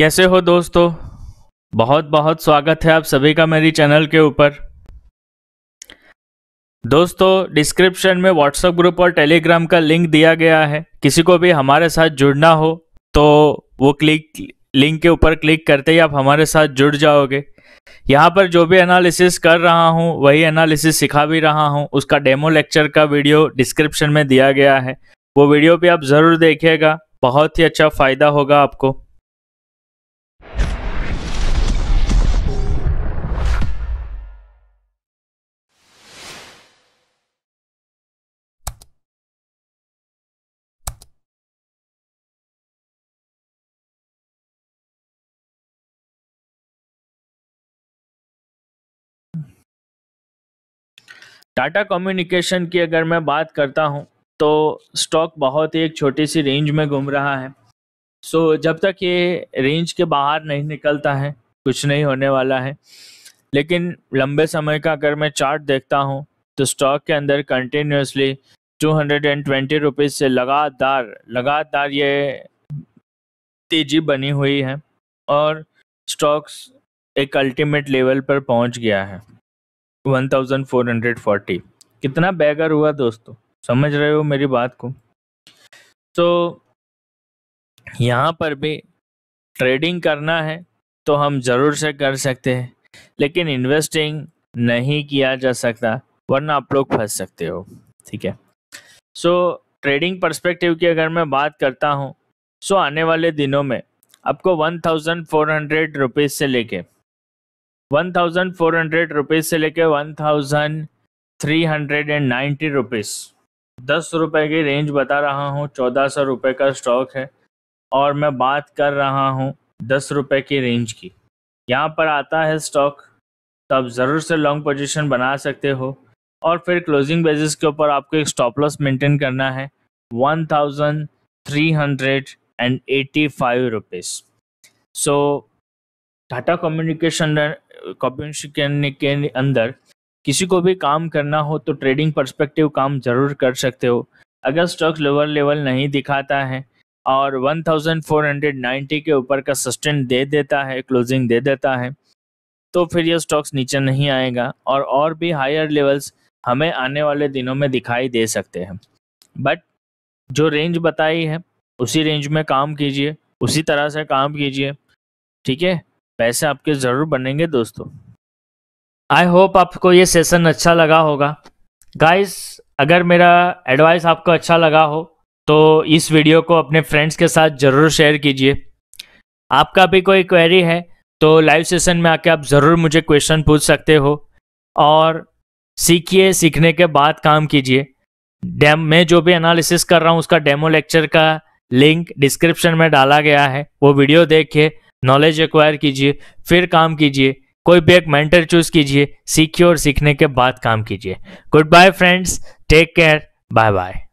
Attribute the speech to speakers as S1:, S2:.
S1: कैसे हो दोस्तों बहुत बहुत स्वागत है आप सभी का मेरी चैनल के ऊपर दोस्तों डिस्क्रिप्शन में व्हाट्सएप ग्रुप और टेलीग्राम का लिंक दिया गया है किसी को भी हमारे साथ जुड़ना हो तो वो क्लिक लिंक के ऊपर क्लिक करते ही आप हमारे साथ जुड़ जाओगे यहाँ पर जो भी एनालिसिस कर रहा हूँ वही एनालिसिस सिखा भी रहा हूँ उसका डेमो लेक्चर का वीडियो डिस्क्रिप्शन में दिया गया है वो वीडियो भी आप ज़रूर देखिएगा बहुत ही अच्छा फ़ायदा होगा आपको टाटा कम्युनिकेशन की अगर मैं बात करता हूँ तो स्टॉक बहुत ही एक छोटी सी रेंज में घूम रहा है सो so, जब तक ये रेंज के बाहर नहीं निकलता है कुछ नहीं होने वाला है लेकिन लंबे समय का अगर मैं चार्ट देखता हूँ तो स्टॉक के अंदर continuously two hundred and twenty rupees से लगातार लगातार ये तेजी बनी हुई है और स्टॉक्स एक अल्टीमेट लेवल पर पहुंच गया है 1440 कितना बेगर हुआ दोस्तों समझ रहे हो मेरी बात को तो यहाँ पर भी ट्रेडिंग करना है तो हम ज़रूर से कर सकते हैं लेकिन इन्वेस्टिंग नहीं किया जा सकता वरना आप लोग फंस सकते हो ठीक है सो ट्रेडिंग पर्सपेक्टिव की अगर मैं बात करता हूँ सो आने वाले दिनों में आपको one thousand four hundred rupees से लेके one thousand four hundred rupees से लेके one thousand three hundred and ninety rupees दस रुपये की रेंज बता रहा हूँ चौदह सौ रुपये का स्टॉक है और मैं बात कर रहा हूँ दस रुपये की रेंज की यहाँ पर आता है स्टॉक तो आप ज़रूर से लॉन्ग पोजीशन बना सकते हो और फिर क्लोजिंग बेसिस के ऊपर आपको एक स्टॉप लॉस मेंटेन करना है one thousand three hundred and eighty five rupees so Tata communication communication के अंदर किसी को भी काम करना हो तो ट्रेडिंग पर्सपेक्टिव काम जरूर कर सकते हो अगर स्टॉक लोअर लेवल नहीं दिखाता है और 1490 के ऊपर का सस्टेन दे देता है क्लोजिंग दे देता है तो फिर यह स्टॉक्स नीचे नहीं आएगा और और भी हायर लेवल्स हमें आने वाले दिनों में दिखाई दे सकते हैं बट जो रेंज बताई है उसी रेंज में काम कीजिए उसी तरह से काम कीजिए ठीक है पैसे आपके ज़रूर बनेंगे दोस्तों आई होप आपको ये सेशन अच्छा लगा होगा गाइस अगर मेरा एडवाइस आपको अच्छा लगा हो तो इस वीडियो को अपने फ्रेंड्स के साथ ज़रूर शेयर कीजिए आपका भी कोई क्वेरी है तो लाइव सेशन में आके आप ज़रूर मुझे क्वेश्चन पूछ सकते हो और सीखिए सीखने के बाद काम कीजिए डेम मैं जो भी एनालिसिस कर रहा हूँ उसका डेमो लेक्चर का लिंक डिस्क्रिप्शन में डाला गया है वो वीडियो देखिए नॉलेज एक्वायर कीजिए फिर काम कीजिए कोई भी एक मेंटर चूज कीजिए सीखिए और सीखने के बाद काम कीजिए good bye friends take care bye bye